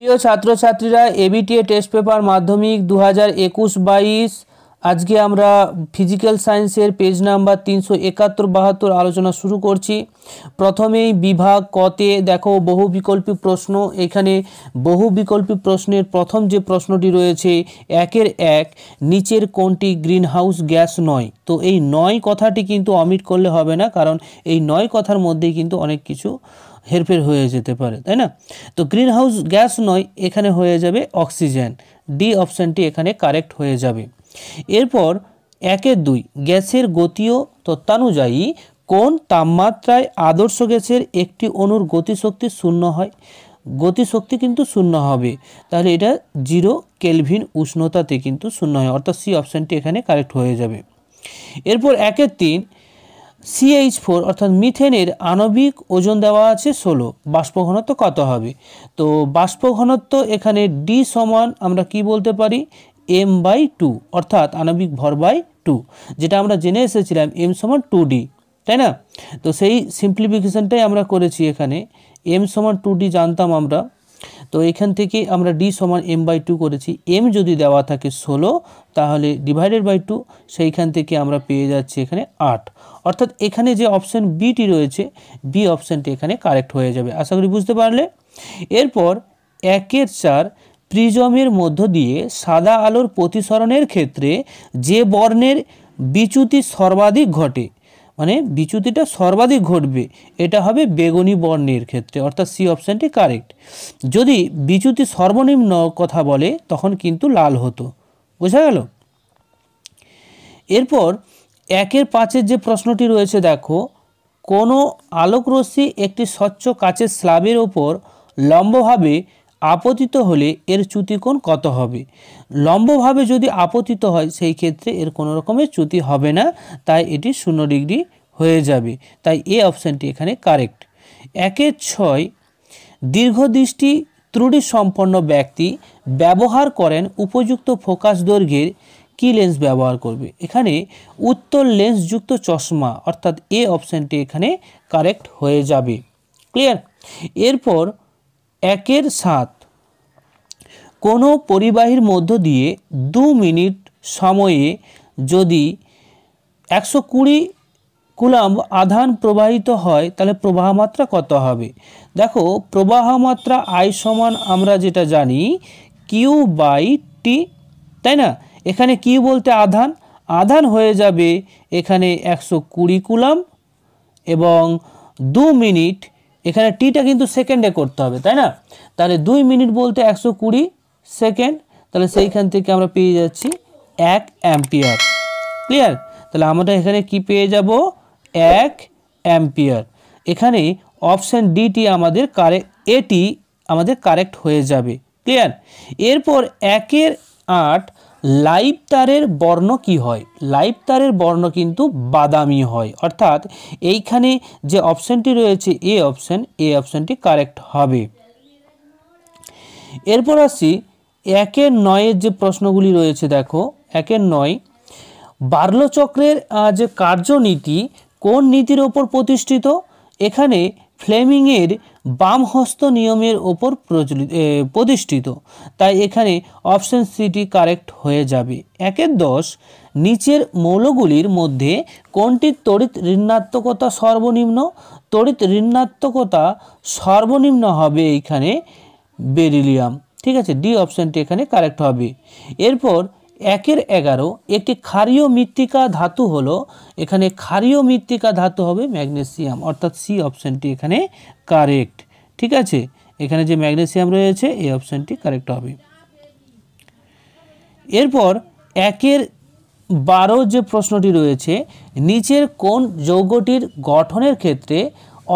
প্রিয় ছাত্রছাত্রীরা ABTA test paper মাধ্যমিক দু হাজার একুশ বাইশ আজকে আমরা ফিজিক্যাল সায়েন্সের পেজ নাম্বার তিনশো একাত্তর বাহাত্তর আলোচনা শুরু করছি প্রথমেই বিভাগ কতে দেখো বহু বিকল্পী প্রশ্ন এখানে বহু বিকল্পী প্রশ্নের প্রথম যে প্রশ্নটি রয়েছে একের এক নিচের কোনটি গ্রিনহাউস গ্যাস নয় তো এই নয় কথাটি কিন্তু অমিট করলে হবে না কারণ এই নয় কথার মধ্যেই কিন্তু অনেক কিছু হেরফের হয়ে যেতে পারে তাই না তো গ্রিন হাউস গ্যাস নয় এখানে হয়ে যাবে অক্সিজেন ডি অপশানটি এখানে কারেক্ট হয়ে যাবে এরপর একের দুই গ্যাসের গতীয় তত্ত্বানুযায়ী কোন তাপমাত্রায় আদর্শ গ্যাসের একটি অণুর গতিশক্তি শূন্য হয় গতিশক্তি কিন্তু শূন্য হবে তাহলে এটা জিরো কেলভিন উষ্ণতাতে কিন্তু শূন্য হয় অর্থাৎ সি অপশানটি এখানে কারেক্ট হয়ে যাবে এরপর একের তিন সিএইচ ফোর অর্থাৎ মিথেনের আণবিক ওজন দেওয়া আছে ষোলো বাষ্প ঘনত্ব কত হবে তো বাষ্প ঘনত্ব এখানে ডি সমান আমরা কি বলতে পারি এম বাই টু অর্থাৎ আণবিক ভর বাই টু যেটা আমরা জেনে এসেছিলাম এম সমান টু ডি তাই না তো সেই সিম্পলিফিকেশানটাই আমরা করেছি এখানে এম সমান টু ডি জানতাম আমরা তো এখান থেকে আমরা ডি সমান এম বাই টু করেছি এম যদি দেওয়া থাকে ষোলো তাহলে ডিভাইডেড বাই টু সেইখান থেকে আমরা পেয়ে যাচ্ছি এখানে আট অর্থাৎ এখানে যে অপশান বিটি রয়েছে বি অপশানটি এখানে কারেক্ট হয়ে যাবে আশা করি বুঝতে পারলে এরপর একের চার প্রিজমের মধ্য দিয়ে সাদা আলোর প্রতিসরণের ক্ষেত্রে যে বর্ণের বিচ্যুতি সর্বাধিক ঘটে মানে বিচ্যুতিটা সর্বাধিক ঘটবে এটা হবে বেগুনি বর্ণের ক্ষেত্রে অর্থাৎ সি অপশানটি কারেক্ট যদি বিচ্যুতি সর্বনিম্ন কথা বলে তখন কিন্তু লাল হতো বোঝা গেল এরপর একের পাঁচের যে প্রশ্নটি রয়েছে দেখো কোনো আলোকরশ্মি একটি স্বচ্ছ কাচের স্লাবের ওপর লম্বভাবে আপতিত হলে এর চ্যুতিকোণ কত হবে লম্বভাবে যদি আপতিত হয় সেই ক্ষেত্রে এর কোনো রকমের চ্যুতি হবে না তাই এটি শূন্য ডিগ্রি হয়ে যাবে তাই এ অপশানটি এখানে কারেক্ট একের ছয় দীর্ঘদৃষ্টি ত্রুটি সম্পন্ন ব্যক্তি ব্যবহার করেন উপযুক্ত ফোকাস দৈর্ঘ্যের কী লেন্স ব্যবহার করবে এখানে উত্তর লেন্সযুক্ত চশমা অর্থাৎ এ অপশানটি এখানে কারেক্ট হয়ে যাবে ক্লিয়ার এরপর একের সাত কোনো পরিবাহীর মধ্য দিয়ে দু মিনিট সময়ে যদি একশো কুড়ি কুলাম আধান প্রবাহিত হয় তাহলে প্রবাহমাত্রা কত হবে দেখো প্রবাহমাত্রা আই সমান আমরা যেটা জানি কিউ বাই টি তাই না এখানে কি বলতে আধান আধান হয়ে যাবে এখানে একশো কুড়ি কুলাম এবং দু মিনিট এখানে টিটা কিন্তু সেকেন্ডে করতে হবে তাই না তাহলে দুই মিনিট বলতে একশো কুড়ি সেকেন্ড তাহলে সেইখান থেকে আমরা পেয়ে যাচ্ছি এক অ্যাম্পিয়ার ক্লিয়ার তাহলে আমরা এখানে কি পেয়ে যাব এক অ্যাম্পিয়ার এখানে অপশান ডিটি আমাদের কারে এটি আমাদের কারেক্ট হয়ে যাবে ক্লিয়ার এরপর একের আট লাইভ তারের বর্ণ কি হয় লাইভ তারের বর্ণ কিন্তু বাদামি হয় অর্থাৎ এইখানে যে অপশানটি রয়েছে এ অপশান এ অপশানটি কারেক্ট হবে এরপর আসি একের নয়ের যে প্রশ্নগুলি রয়েছে দেখো একের নয় বার্লোচক্রের যে কার্যনীতি কোন নীতির ওপর প্রতিষ্ঠিত এখানে ফ্লেমিংয়ের বাম হস্ত নিয়মের ওপর প্রচলিত প্রতিষ্ঠিত তাই এখানে অপশন সিটি কারেক্ট হয়ে যাবে একের দশ নিচের মৌলগুলির মধ্যে কোনটির তড়িৎ ঋণাত্মকতা সর্বনিম্ন তড়িৎ ঋণাত্মকতা সর্বনিম্ন হবে এইখানে বেরিলিয়াম ঠিক আছে ডি অপশানটি এখানে কারেক্ট হবে এরপর একের এগারো একটি ক্ষারীয় মৃত্তিকা ধাতু হলো এখানে ক্ষারীয় মৃত্তিকা ধাতু হবে ম্যাগনেসিয়াম অর্থাৎ সি অপশানটি এখানে কারেক্ট ঠিক আছে এখানে যে ম্যাগনেসিয়াম রয়েছে এই অপশানটি কারেক্ট হবে এরপর একের বারো যে প্রশ্নটি রয়েছে নিচের কোন যৌগটির গঠনের ক্ষেত্রে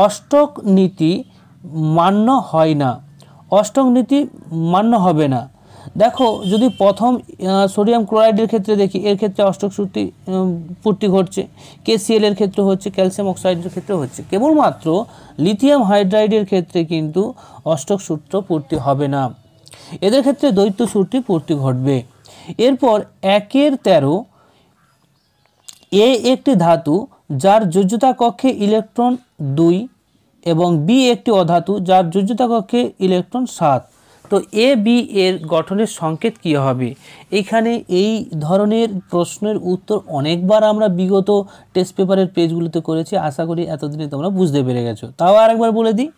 অষ্টক নীতি মান্য হয় না অষ্টক নীতি মান্য হবে না দেখো যদি প্রথম সোডিয়াম ক্লোরাইডের ক্ষেত্রে দেখি এর ক্ষেত্রে অষ্টক সূতি পূর্তি ঘটছে কেসিএল এর ক্ষেত্রে হচ্ছে ক্যালসিয়াম অক্সাইডের ক্ষেত্রে হচ্ছে কেবলমাত্র লিথিয়াম হাইড্রাইডের ক্ষেত্রে কিন্তু অষ্টক সূত্র পূর্তি হবে না এদের ক্ষেত্রে দ্বৈত সূত্রি পূর্তি ঘটবে এরপর একের তেরো এ একটি ধাতু যার যোজ্যতা কক্ষে ইলেকট্রন দুই এবং বি একটি অধাতু যার কক্ষে ইলেকট্রন সাত তো এ বি এর গঠনের সংকেত কী হবে এখানে এই ধরনের প্রশ্নের উত্তর অনেকবার আমরা বিগত টেস্ট পেপারের পেজগুলোতে করেছি আশা করি এতদিনে তোমরা বুঝতে পেরে গেছো তাও আরেকবার বলে দিই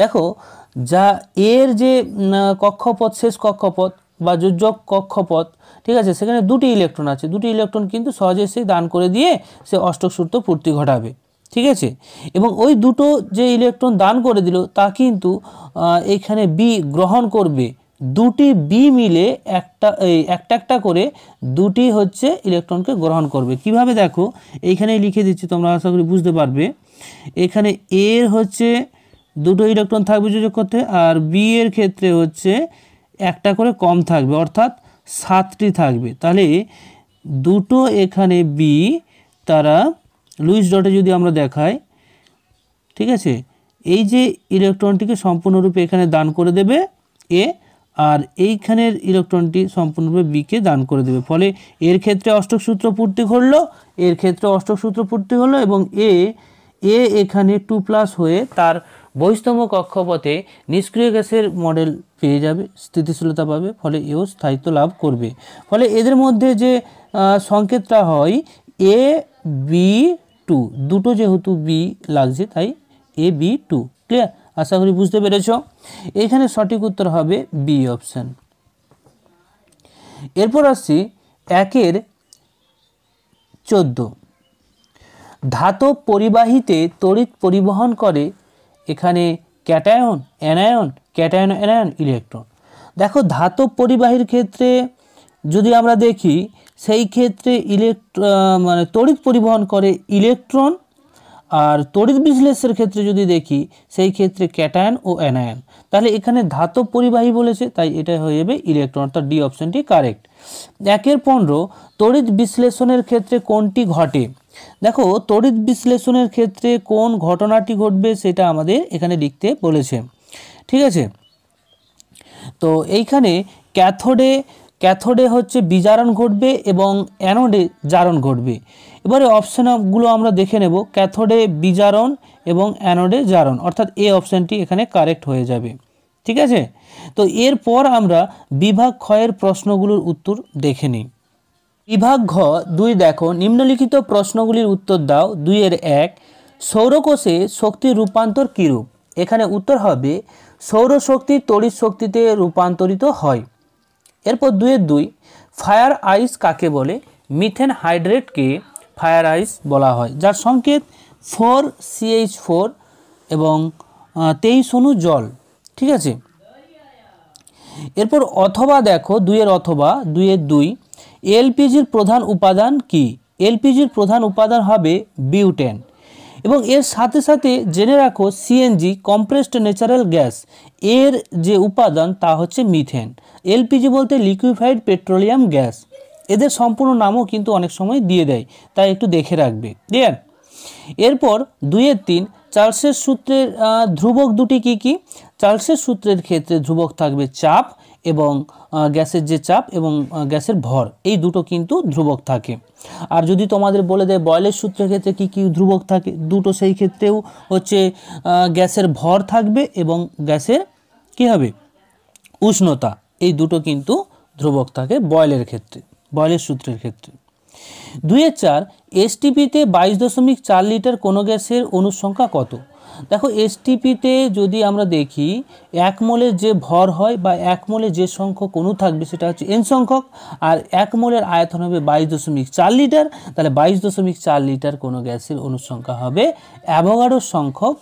দেখো যা এর যে কক্ষপথ শেষ কক্ষপথ বা যুজক কক্ষপথ ঠিক আছে সেখানে দুটি ইলেকট্রন আছে দুটি ইলেকট্রন কিন্তু সহজে সে দান করে দিয়ে সে অষ্টক সূত্র পূর্তি ঘটাবে ঠিক আছে এবং ওই দুটো যে ইলেকট্রন দান করে দিল তা কিন্তু এখানে বি গ্রহণ করবে দুটি বি মিলে একটা এই একটা একটা করে দুটি হচ্ছে ইলেকট্রনকে গ্রহণ করবে কিভাবে দেখো এইখানে লিখে দিচ্ছি তোমরা আশা করি বুঝতে পারবে এখানে এর হচ্ছে দুটো ইলেকট্রন থাকবে যোগ করতে আর বি এর ক্ষেত্রে হচ্ছে একটা করে কম থাকবে অর্থাৎ সাতটি থাকবে তাহলে দুটো এখানে বি তারা লুইস ডটে যদি আমরা দেখাই ঠিক আছে এই যে ইলেকট্রনটিকে সম্পূর্ণরূপে এখানে দান করে দেবে এ আর এইখানের ইলেকট্রনটি সম্পূর্ণরূপে বিকে দান করে দেবে ফলে এর ক্ষেত্রে অষ্টক সূত্র পূর্তি ঘটলো এর ক্ষেত্রে অষ্টক সূত্র পূর্তি হলো এবং এ এ এখানে টু প্লাস হয়ে তার বহিস্তম কক্ষপথে নিষ্ক্রিয় গ্যাসের মডেল পেয়ে যাবে স্থিতিশীলতা পাবে ফলে এও স্থায়িত্ব লাভ করবে ফলে এদের মধ্যে যে সংকেতটা হয় এ বি টু দুটো যেহেতু বি লাগছে তাই এ বি টু ক্লিয়ার আশা করি বুঝতে পেরেছ এখানে সঠিক উত্তর হবে বি অপশান এরপর আসছি একের চোদ্দ ধাতব পরিবাহিতে তড়িৎ পরিবহন করে এখানে cation anion cation anion electron দেখো ধাতব পরিবাহীর ক্ষেত্রে যদি আমরা দেখি সেই ক্ষেত্রে ইলেকট্র মানে তড়িৎ পরিবহন করে ইলেকট্রন আর তড়িৎ বিশ্লেষের ক্ষেত্রে যদি দেখি সেই ক্ষেত্রে ক্যাটায়ন ও অ্যানায়ন তাহলে এখানে ধাতব পরিবাহী বলেছে তাই এটা হয়ে যাবে ইলেকট্রন অর্থাৎ ডি অপশানটি কারেক্ট একের পনেরো তড়িৎ বিশ্লেষণের ক্ষেত্রে কোনটি ঘটে দেখো তড়িৎ বিশ্লেষণের ক্ষেত্রে কোন ঘটনাটি ঘটবে সেটা আমাদের এখানে লিখতে বলেছে ঠিক আছে তো এইখানে ক্যাথোডে ক্যাথোডে হচ্ছে বিজারণ ঘটবে এবং অ্যানোডে জারণ ঘটবে এবারে অপশানগুলো আমরা দেখে নেব ক্যাথোডে বিজারণ এবং অ্যানোডে জারণ অর্থাৎ এ অপশানটি এখানে কারেক্ট হয়ে যাবে ঠিক আছে তো এরপর আমরা বিভাগ ক্ষয়ের প্রশ্নগুলোর উত্তর দেখে নিই বিভাগ ঘ দুই দেখো নিম্নলিখিত প্রশ্নগুলির উত্তর দাও দুইয়ের এক সৌরকোষে শক্তির রূপান্তর কীরূপ এখানে উত্তর হবে সৌরশক্তি তড়িৎ শক্তিতে রূপান্তরিত হয় এরপর দুয়ের দুই ফায়ার আইস কাকে বলে মিথেন হাইড্রেটকে ফায়ার আইস বলা হয় যার সংকেত ফোর সিএইচ ফোর এবং তেইশ অনু জল ঠিক আছে এরপর অথবা দেখো দুইয়ের অথবা দুইয়ের দুই এলপিজির প্রধান উপাদান কি এলপিজির প্রধান উপাদান হবে বিউটেন এবং এর সাথে সাথে জেনে রাখো সিএনজি কম্প্রেসড ন্যাচারাল গ্যাস এর যে উপাদান তা হচ্ছে মিথেন এলপিজি বলতে লিকুইফাইড পেট্রোলিয়াম গ্যাস এদের সম্পূর্ণ নামও কিন্তু অনেক সময় দিয়ে দেয় তাই একটু দেখে রাখবে ক্লিয়ার এরপর দুইয়ের তিন চার্লসের সূত্রের ধ্রুবক দুটি কি কি চার্লসের সূত্রের ক্ষেত্রে ধ্রুবক থাকবে চাপ এবং গ্যাসের যে চাপ এবং গ্যাসের ভর এই দুটো কিন্তু ধ্রুবক থাকে আর যদি তোমাদের বলে দেয় বয়লের সূত্রের ক্ষেত্রে কি কি ধ্রুবক থাকে দুটো সেই ক্ষেত্রেও হচ্ছে গ্যাসের ভর থাকবে এবং গ্যাসের কি হবে উষ্ণতা এই দুটো কিন্তু ধ্রুবক থাকে বয়লের ক্ষেত্রে বয়লের সূত্রের ক্ষেত্রে দুয়ে চার এসটিপিতে বাইশ দশমিক চার লিটার কোনো গ্যাসের অনুসংখ্যা কত দেখো এসটিপিতে যদি আমরা দেখি এক মোলে যে ভর হয় বা এক মোলে যে সংখ্যক অনু থাকবে সেটা হচ্ছে এন সংখ্যক আর এক মোলের আয়তন হবে বাইশ দশমিক চার লিটার তাহলে বাইশ দশমিক চার লিটার কোনো গ্যাসের অনুসংখ্যা হবে অ্যাভোগাডো সংখ্যক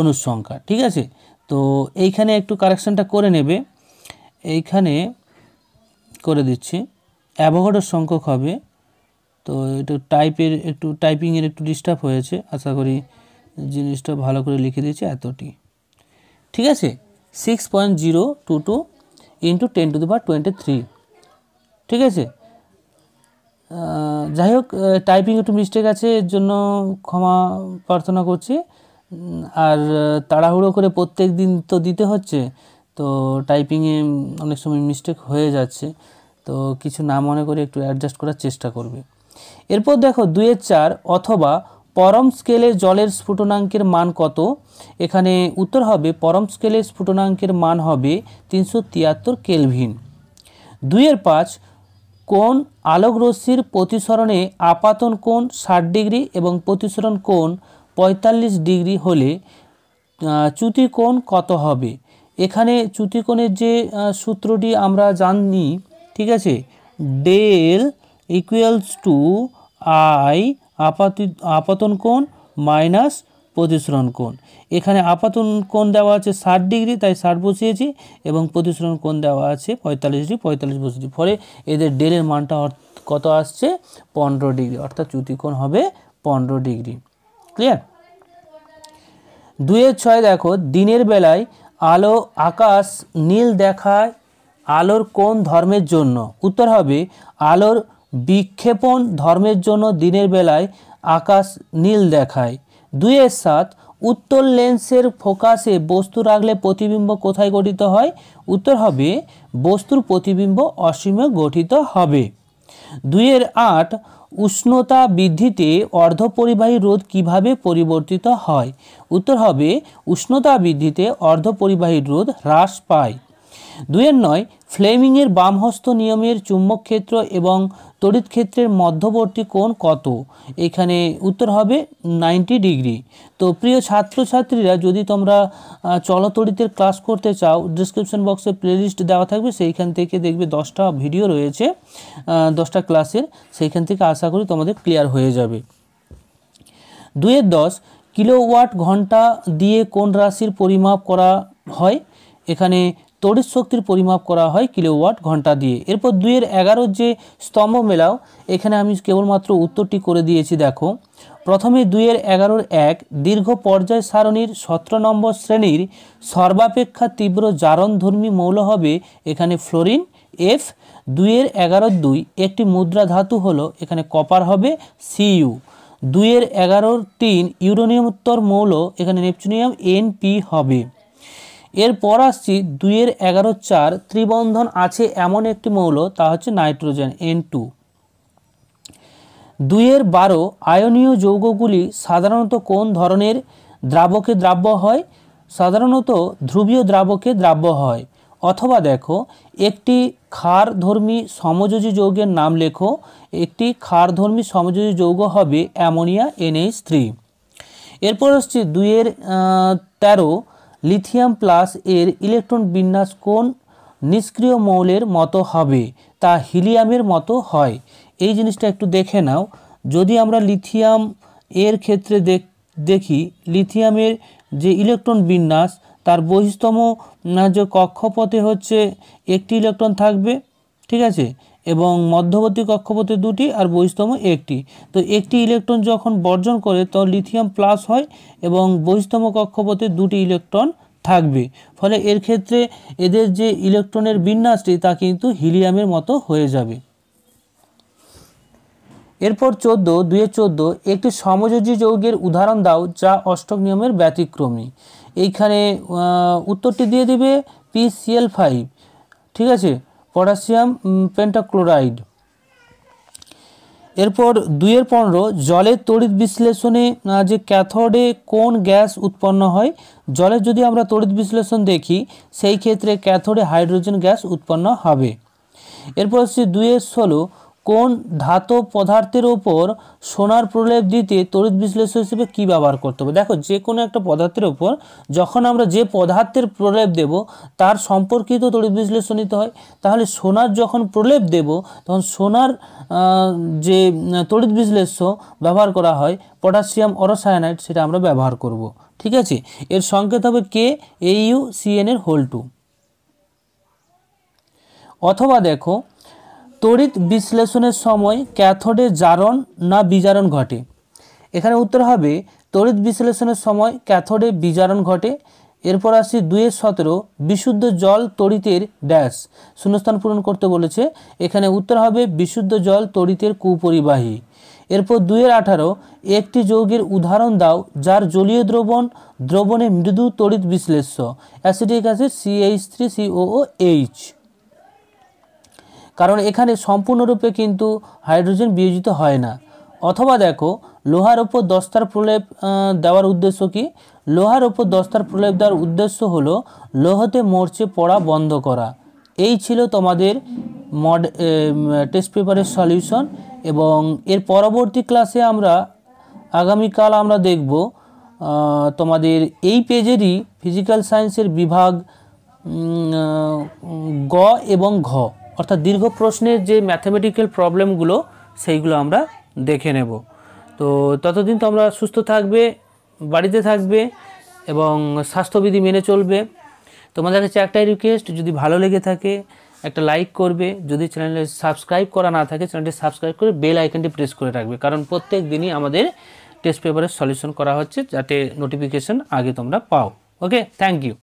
অনুসংখ্যা ঠিক আছে তো এইখানে একটু কারেকশানটা করে নেবে এইখানে করে দিচ্ছি অ্যাভোগাডো সংখ্যক হবে তো একটু টাইপের একটু টাইপিংয়ের একটু ডিস্টার্ব হয়েছে আশা করি জিনিসটা ভালো করে লিখে দিয়েছি এতটি ঠিক আছে six point zero two two into ten to the power twenty three ঠিক আছে যাই হোক টাইপিং একটু মিস্টেক আছে এর জন্য ক্ষমা প্রার্থনা করছি আর তাড়াহুড়ো করে প্রত্যেক দিন তো দিতে হচ্ছে তো টাইপিংয়ে অনেক সময় মিস্টেক হয়ে যাচ্ছে তো কিছু না মনে করে একটু অ্যাডজাস্ট করার চেষ্টা করবে এরপর দেখো দুয়ের চার অথবা পরম স্কেলে জলের স্ফুটনাঙ্কের মান কত এখানে উত্তর হবে পরম স্কেলে স্ফুটনাঙ্কের মান হবে তিনশো তিয়াত্তর কেলভিন দুইয়ের পাঁচ কোন আলোকরশ্মির প্রতিসরণে আপাতন কোণ ষাট ডিগ্রি এবং প্রতিসরণ কোণ পঁয়তাল্লিশ ডিগ্রি হলে চ্যুতিকোণ কত হবে এখানে চ্যুতিকোণের যে সূত্রটি আমরা জানি ঠিক আছে ডেল ইকুয়ালস টু আই আপাতি আপাতন কোণ মাইনাস প্রতিসরণ কোণ এখানে আপাতন কোণ দেওয়া আছে ষাট ডিগ্রি তাই ষাট বসিয়েছি এবং প্রতিসরণ কোণ দেওয়া আছে পঁয়তাল্লিশ ডিগ্রি পঁয়তাল্লিশ বসিয়েছি ফলে এদের ডেলের মানটা কত আসছে পনেরো ডিগ্রি অর্থাৎ চ্যুতিকোণ হবে পনেরো ডিগ্রি ক্লিয়ার দুয়ের ছয় দেখো দিনের বেলায় আলো আকাশ নীল দেখায় আলোর কোন ধর্মের জন্য উত্তর হবে আলোর বিক্ষেপণ ধর্মের জন্য দিনের বেলায় আকাশ নীল দেখায় দুইয়ের সাত উত্তর লেন্সের ফোকাসে বস্তু রাখলে প্রতিবিম্ব কোথায় গঠিত হয় উত্তর হবে বস্তুর প্রতিবিম্ব অসীমে গঠিত হবে দুইয়ের আট উষ্ণতা বৃদ্ধিতে অর্ধপরিবাহী রোধ কিভাবে পরিবর্তিত হয় উত্তর হবে উষ্ণতা বৃদ্ধিতে অর্ধপরিবাহী রোধ হ্রাস পায় দুইয়ের নয় ফ্লেমিংয়ের বামহস্ত নিয়মের চুম্বক ক্ষেত্র এবং তড়িৎ ক্ষেত্রের মধ্যবর্তী কোণ কত এখানে উত্তর হবে নাইনটি ডিগ্রি তো প্রিয় ছাত্রছাত্রীরা যদি তোমরা চলতড়িতের ক্লাস করতে চাও ডেসক্রিপশন বক্সে প্লেলিস্ট দেওয়া থাকবে সেইখান থেকে দেখবে দশটা ভিডিও রয়েছে দশটা ক্লাসের সেইখান থেকে আশা করি তোমাদের ক্লিয়ার হয়ে যাবে দুয়ের দশ কিলোওয়াট ঘন্টা দিয়ে কোন রাশির পরিমাপ করা হয় এখানে তড়িৎ শক্তির পরিমাপ করা হয় কিলোওয়াট ঘন্টা দিয়ে এরপর দুইয়ের এগারোর যে স্তম্ভ মেলাও এখানে আমি কেবলমাত্র উত্তরটি করে দিয়েছি দেখো প্রথমে দুইয়ের এগারোর এক দীর্ঘ পর্যায় সারণীর সতেরো নম্বর শ্রেণীর সর্বাপেক্ষা তীব্র জারণধর্মী মৌল হবে এখানে ফ্লোরিন এফ দুইয়ের এগারোর দুই একটি মুদ্রা ধাতু হল এখানে কপার হবে সিইউ দুইয়ের এগারোর তিন উত্তর মৌল এখানে নেপচুনিয়াম এনপি হবে এরপর আসছি দুইয়ের এগারো চার ত্রিবন্ধন আছে এমন একটি মৌল তা হচ্ছে নাইট্রোজেন এন টু দুইয়ের বারো আয়নীয় যৌগগুলি সাধারণত কোন ধরনের দ্রাবকে দ্রাব্য হয় সাধারণত ধ্রুবীয় দ্রাবকে দ্রাব্য হয় অথবা দেখো একটি ক্ষারধর্মী সমযোজী যৌগের নাম লেখো একটি ক্ষারধর্মী সমযোজী যৌগ হবে অ্যামোনিয়া এনএইচ থ্রি এরপর হচ্ছে দুইয়ের তেরো লিথিয়াম প্লাস এর ইলেকট্রন বিন্যাস কোন নিষ্ক্রিয় মৌলের মতো হবে তা হিলিয়ামের মতো হয় এই জিনিসটা একটু দেখে নাও যদি আমরা লিথিয়াম এর ক্ষেত্রে দেখি লিথিয়ামের যে ইলেকট্রন বিন্যাস তার বহিস্তম যে কক্ষপথে হচ্ছে একটি ইলেকট্রন থাকবে ঠিক আছে এবং মধ্যবর্তী কক্ষপথে দুটি আর বহিস্তম একটি তো একটি ইলেকট্রন যখন বর্জন করে তখন লিথিয়াম প্লাস হয় এবং বহিস্তম কক্ষপথে দুটি ইলেকট্রন থাকবে ফলে এর ক্ষেত্রে এদের যে ইলেকট্রনের বিন্যাসটি তা কিন্তু হিলিয়ামের মতো হয়ে যাবে এরপর চোদ্দ দুয়ে চোদ্দ একটি সমযোজী যৌগের উদাহরণ দাও যা অষ্টক নিয়মের ব্যতিক্রমী এইখানে উত্তরটি দিয়ে দিবে পিসিএল ফাইভ ঠিক আছে পটাশিয়াম পেন্টাক্লোরাইড এরপর দুইয়ের পনেরো জলের তড়িৎ বিশ্লেষণে যে ক্যাথোডে কোন গ্যাস উৎপন্ন হয় জলের যদি আমরা তড়িৎ বিশ্লেষণ দেখি সেই ক্ষেত্রে ক্যাথোডে হাইড্রোজেন গ্যাস উৎপন্ন হবে এরপর হচ্ছে দুইয়ের ষোলো কোন ধাতব পদার্থের ওপর সোনার প্রলেপ দিতে তড়িৎ বিশ্লেষক হিসেবে কী ব্যবহার করতে হবে দেখো যে কোনো একটা পদার্থের ওপর যখন আমরা যে পদার্থের প্রলেপ দেব তার সম্পর্কিত তড়িৎ বিশ্লেষণ নিতে হয় তাহলে সোনার যখন প্রলেপ দেব তখন সোনার যে তড়িৎ বিশ্লেষ্য ব্যবহার করা হয় পটাশিয়াম অরসায়ানাইট সেটা আমরা ব্যবহার করব ঠিক আছে এর সংকেত হবে কে এইউ সিএন এর হোল টু অথবা দেখো তড়িৎ বিশ্লেষণের সময় ক্যাথোডে জারণ না বিজারণ ঘটে এখানে উত্তর হবে তড়িৎ বিশ্লেষণের সময় ক্যাথোডে বিজারণ ঘটে এরপর আসছে দুয়ে সতেরো বিশুদ্ধ জল তড়িতের ড্যাশ শূন্যস্থান পূরণ করতে বলেছে এখানে উত্তর হবে বিশুদ্ধ জল তড়িতের কুপরিবাহী এরপর দুয়ের আঠারো একটি যৌগের উদাহরণ দাও যার জলীয় দ্রবণ দ্রবণে মৃদু তড়িৎ বিশ্লেষ্য acidic acid CH three CO H কারণ এখানে সম্পূর্ণরূপে কিন্তু হাইড্রোজেন বিয়োজিত হয় না অথবা দেখো লোহার ওপর দস্তার প্রলেপ দেওয়ার উদ্দেশ্য কি লোহার ওপর দস্তার প্রলেপ দেওয়ার উদ্দেশ্য হলো লোহতে মরচে পড়া বন্ধ করা এই ছিল তোমাদের মড টেস্ট পেপারের সলিউশন এবং এর পরবর্তী ক্লাসে আমরা আগামীকাল আমরা দেখব তোমাদের এই পেজেরই ফিজিক্যাল সায়েন্সের বিভাগ গ এবং ঘ অর্থাৎ দীর্ঘ প্রশ্নের যে ম্যাথামেটিক্যাল প্রবলেমগুলো সেইগুলো আমরা দেখে নেব তো ততদিন তো আমরা সুস্থ থাকবে বাড়িতে থাকবে এবং স্বাস্থ্যবিধি মেনে চলবে তোমাদের কাছে একটাই রিকোয়েস্ট যদি ভালো লেগে থাকে একটা লাইক করবে যদি চ্যানেলে সাবস্ক্রাইব করা না থাকে চ্যানেলটি সাবস্ক্রাইব করে বেল আইকনটি প্রেস করে রাখবে কারণ প্রত্যেক দিনই আমাদের টেস্ট পেপারের সলিউশন করা হচ্ছে যাতে নোটিফিকেশন আগে তোমরা পাও ওকে থ্যাংক ইউ